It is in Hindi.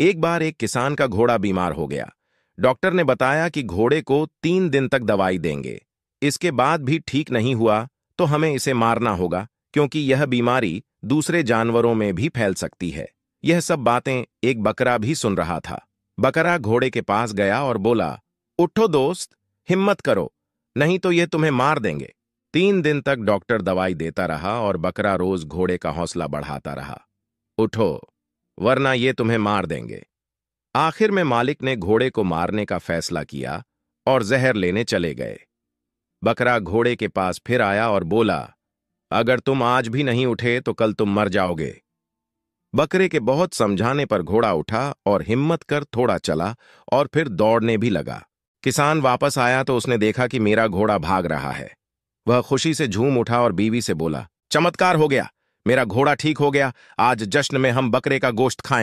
एक बार एक किसान का घोड़ा बीमार हो गया डॉक्टर ने बताया कि घोड़े को तीन दिन तक दवाई देंगे इसके बाद भी ठीक नहीं हुआ तो हमें इसे मारना होगा क्योंकि यह बीमारी दूसरे जानवरों में भी फैल सकती है यह सब बातें एक बकरा भी सुन रहा था बकरा घोड़े के पास गया और बोला उठो दोस्त हिम्मत करो नहीं तो यह तुम्हें मार देंगे तीन दिन तक डॉक्टर दवाई देता रहा और बकरा रोज घोड़े का हौसला बढ़ाता रहा उठो वरना ये तुम्हें मार देंगे आखिर में मालिक ने घोड़े को मारने का फैसला किया और जहर लेने चले गए बकरा घोड़े के पास फिर आया और बोला अगर तुम आज भी नहीं उठे तो कल तुम मर जाओगे बकरे के बहुत समझाने पर घोड़ा उठा और हिम्मत कर थोड़ा चला और फिर दौड़ने भी लगा किसान वापस आया तो उसने देखा कि मेरा घोड़ा भाग रहा है वह खुशी से झूम उठा और बीवी से बोला चमत्कार हो गया मेरा घोड़ा ठीक हो गया आज जश्न में हम बकरे का गोश्त खाएंगे